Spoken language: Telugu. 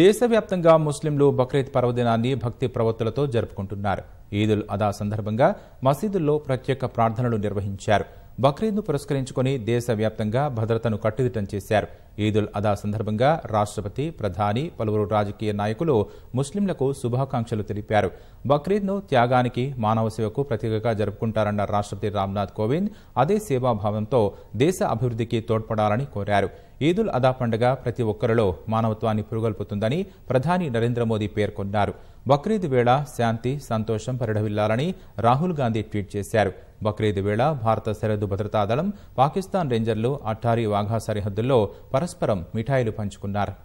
దేశవ్యాప్తంగా ముస్లింలు బక్రీద్ పర్వదినాన్ని భక్తి ప్రవర్తులతో జరుపుకుంటున్నారు ఈదుల్ అదా సందర్భంగా మసీదుల్లో ప్రత్యేక ప్రార్థనలు నిర్వహించారు బక్రీద్ను పురస్కరించుకుని దేశవ్యాప్తంగా భద్రతను కట్టుదిట్టం చేశారు ఈదుల్ అదా సందర్భంగా రాష్ట్రపతి ప్రధాని పలువురు రాజకీయ నాయకులు ముస్లింలకు శుభాకాంక్షలు తెలిపారు బక్రీద్ను త్యాగానికి మానవ సేవకు ప్రతీకగా జరుపుకుంటారన్న రాష్ట్రపతి రామ్నాథ్ కోవింద్ అదే సేవాభావంతో దేశ అభివృద్ధికి తోడ్పడాలని కోరారు ఈదుల్ అదా పండుగ ప్రతి ఒక్కరిలో మానవత్వాన్ని పురుగొల్పుతుందని ప్రధాని నరేంద్ర మోదీ పేర్కొన్నారు బక్రీద్ వేళ శాంతి సంతోషం పరిడవిల్లాలని రాహుల్ గాంధీ ట్వీట్ చేశారు బక్రీద్ వేళ భారత సరిహద్దు భద్రతా దళం పాకిస్తాన్ రేంజర్లు అట్టారీ వాఘా సరిహద్దుల్లో పరస్పరం మిఠాయిలు పంచుకున్నారు